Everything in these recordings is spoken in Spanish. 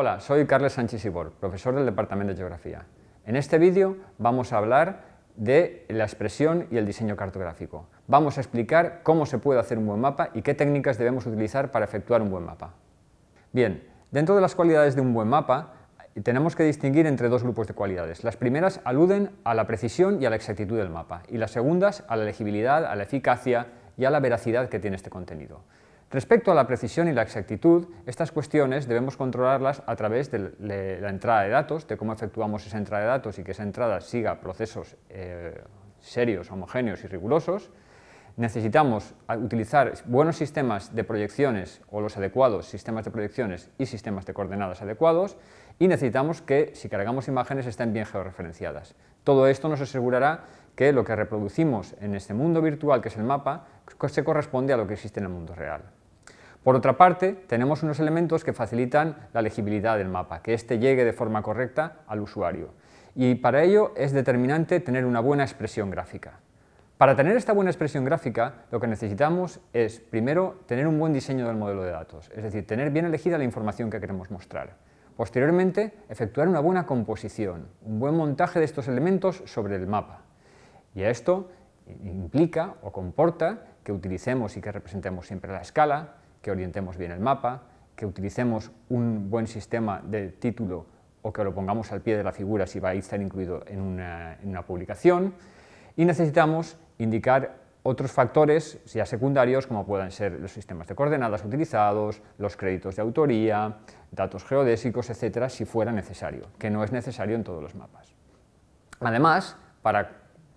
Hola, soy Carles Sánchez Ibor, profesor del Departamento de Geografía. En este vídeo vamos a hablar de la expresión y el diseño cartográfico. Vamos a explicar cómo se puede hacer un buen mapa y qué técnicas debemos utilizar para efectuar un buen mapa. Bien, dentro de las cualidades de un buen mapa tenemos que distinguir entre dos grupos de cualidades. Las primeras aluden a la precisión y a la exactitud del mapa y las segundas a la legibilidad, a la eficacia y a la veracidad que tiene este contenido. Respecto a la precisión y la exactitud, estas cuestiones debemos controlarlas a través de la entrada de datos, de cómo efectuamos esa entrada de datos y que esa entrada siga procesos eh, serios, homogéneos y rigurosos. Necesitamos utilizar buenos sistemas de proyecciones o los adecuados sistemas de proyecciones y sistemas de coordenadas adecuados y necesitamos que si cargamos imágenes estén bien georreferenciadas. Todo esto nos asegurará que lo que reproducimos en este mundo virtual que es el mapa se corresponde a lo que existe en el mundo real. Por otra parte, tenemos unos elementos que facilitan la legibilidad del mapa, que éste llegue de forma correcta al usuario. Y para ello es determinante tener una buena expresión gráfica. Para tener esta buena expresión gráfica, lo que necesitamos es, primero, tener un buen diseño del modelo de datos, es decir, tener bien elegida la información que queremos mostrar. Posteriormente, efectuar una buena composición, un buen montaje de estos elementos sobre el mapa. Y esto implica o comporta que utilicemos y que representemos siempre la escala, que orientemos bien el mapa, que utilicemos un buen sistema de título o que lo pongamos al pie de la figura si va a estar incluido en una, en una publicación. Y necesitamos indicar otros factores, ya secundarios, como puedan ser los sistemas de coordenadas utilizados, los créditos de autoría, datos geodésicos, etcétera, si fuera necesario, que no es necesario en todos los mapas. Además, para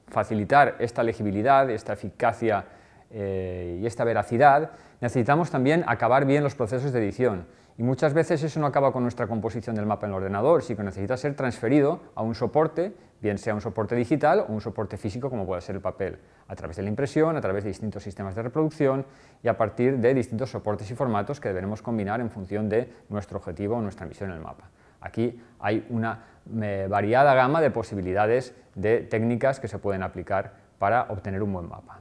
facilitar esta legibilidad, esta eficacia eh, y esta veracidad, necesitamos también acabar bien los procesos de edición. Y muchas veces eso no acaba con nuestra composición del mapa en el ordenador, sino que necesita ser transferido a un soporte, bien sea un soporte digital o un soporte físico como puede ser el papel, a través de la impresión, a través de distintos sistemas de reproducción y a partir de distintos soportes y formatos que deberemos combinar en función de nuestro objetivo o nuestra misión en el mapa. Aquí hay una eh, variada gama de posibilidades de técnicas que se pueden aplicar para obtener un buen mapa.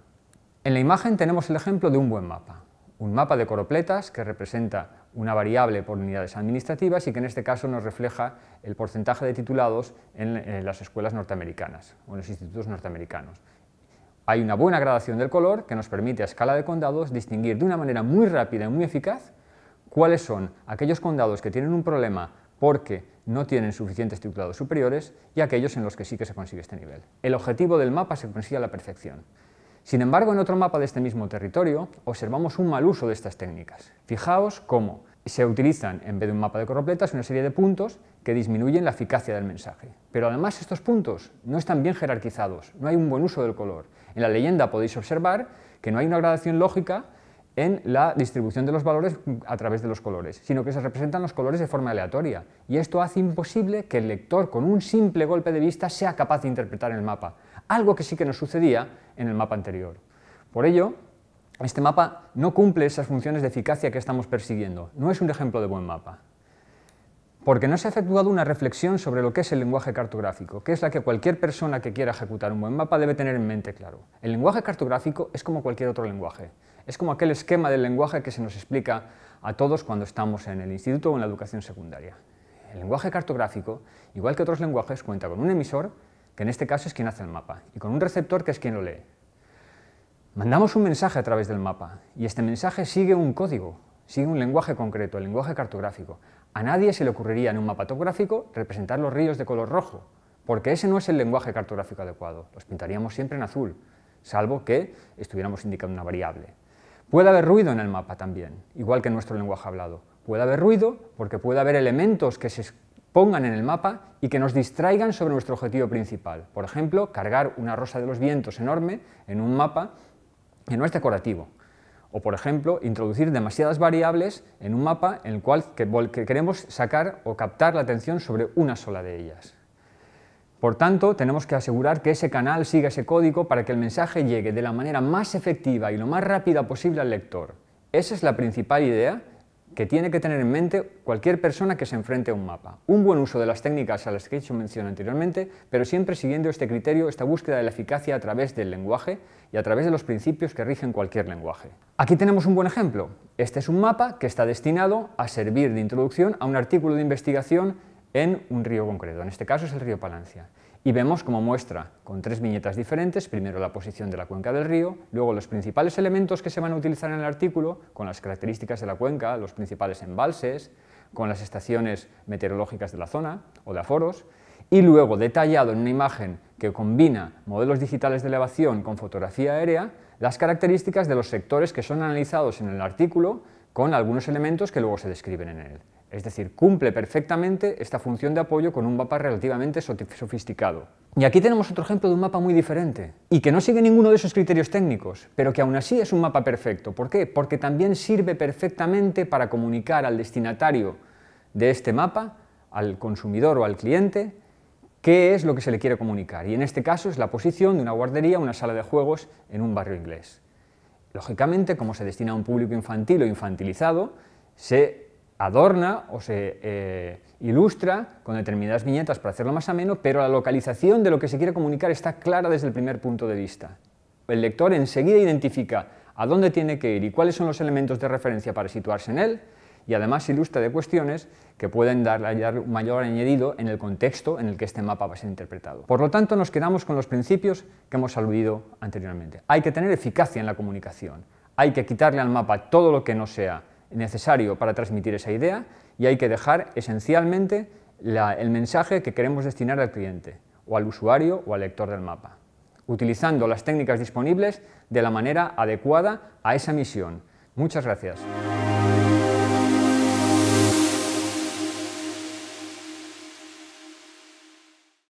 En la imagen tenemos el ejemplo de un buen mapa, un mapa de coropletas que representa una variable por unidades administrativas y que en este caso nos refleja el porcentaje de titulados en, las escuelas norteamericanas o en los institutos norteamericanos. Hay una buena gradación del color que nos permite a escala de condados distinguir de una manera muy rápida y muy eficaz cuáles son aquellos condados que tienen un problema porque no tienen suficientes titulados superiores y aquellos en los que sí que se consigue este nivel. El objetivo del mapa se consigue a la perfección. Sin embargo, en otro mapa de este mismo territorio observamos un mal uso de estas técnicas. Fijaos cómo se utilizan, en vez de un mapa de corropletas, una serie de puntos que disminuyen la eficacia del mensaje. Pero además estos puntos no están bien jerarquizados, no hay un buen uso del color. En la leyenda podéis observar que no hay una gradación lógica en la distribución de los valores a través de los colores, sino que se representan los colores de forma aleatoria. Y esto hace imposible que el lector, con un simple golpe de vista, sea capaz de interpretar el mapa algo que sí que nos sucedía en el mapa anterior. Por ello, este mapa no cumple esas funciones de eficacia que estamos persiguiendo. No es un ejemplo de buen mapa. Porque no se ha efectuado una reflexión sobre lo que es el lenguaje cartográfico, que es la que cualquier persona que quiera ejecutar un buen mapa debe tener en mente claro. El lenguaje cartográfico es como cualquier otro lenguaje. Es como aquel esquema del lenguaje que se nos explica a todos cuando estamos en el instituto o en la educación secundaria. El lenguaje cartográfico, igual que otros lenguajes, cuenta con un emisor que en este caso es quien hace el mapa, y con un receptor que es quien lo lee. Mandamos un mensaje a través del mapa, y este mensaje sigue un código, sigue un lenguaje concreto, el lenguaje cartográfico. A nadie se le ocurriría en un mapa topográfico representar los ríos de color rojo, porque ese no es el lenguaje cartográfico adecuado, los pintaríamos siempre en azul, salvo que estuviéramos indicando una variable. Puede haber ruido en el mapa también, igual que en nuestro lenguaje hablado. Puede haber ruido porque puede haber elementos que se pongan en el mapa y que nos distraigan sobre nuestro objetivo principal. Por ejemplo, cargar una rosa de los vientos enorme en un mapa que no es decorativo. O, por ejemplo, introducir demasiadas variables en un mapa en el cual queremos sacar o captar la atención sobre una sola de ellas. Por tanto, tenemos que asegurar que ese canal siga ese código para que el mensaje llegue de la manera más efectiva y lo más rápida posible al lector. Esa es la principal idea que tiene que tener en mente cualquier persona que se enfrente a un mapa. Un buen uso de las técnicas a las que he hecho mención anteriormente, pero siempre siguiendo este criterio, esta búsqueda de la eficacia a través del lenguaje y a través de los principios que rigen cualquier lenguaje. Aquí tenemos un buen ejemplo. Este es un mapa que está destinado a servir de introducción a un artículo de investigación en un río concreto, en este caso es el río Palancia. Y vemos como muestra con tres viñetas diferentes, primero la posición de la cuenca del río, luego los principales elementos que se van a utilizar en el artículo, con las características de la cuenca, los principales embalses, con las estaciones meteorológicas de la zona o de aforos, y luego detallado en una imagen que combina modelos digitales de elevación con fotografía aérea, las características de los sectores que son analizados en el artículo con algunos elementos que luego se describen en él. Es decir, cumple perfectamente esta función de apoyo con un mapa relativamente sofisticado. Y aquí tenemos otro ejemplo de un mapa muy diferente y que no sigue ninguno de esos criterios técnicos, pero que aún así es un mapa perfecto. ¿Por qué? Porque también sirve perfectamente para comunicar al destinatario de este mapa, al consumidor o al cliente, qué es lo que se le quiere comunicar. Y en este caso es la posición de una guardería, o una sala de juegos en un barrio inglés. Lógicamente, como se destina a un público infantil o infantilizado, se adorna o se eh, ilustra con determinadas viñetas para hacerlo más ameno, pero la localización de lo que se quiere comunicar está clara desde el primer punto de vista. El lector enseguida identifica a dónde tiene que ir y cuáles son los elementos de referencia para situarse en él, y además ilustra de cuestiones que pueden dar, mayor añadido en el contexto en el que este mapa va a ser interpretado. Por lo tanto, nos quedamos con los principios que hemos aludido anteriormente. Hay que tener eficacia en la comunicación, hay que quitarle al mapa todo lo que no sea necesario para transmitir esa idea y hay que dejar esencialmente el mensaje que queremos destinar al cliente o al usuario o al lector del mapa, utilizando las técnicas disponibles de la manera adecuada a esa misión. Muchas gracias.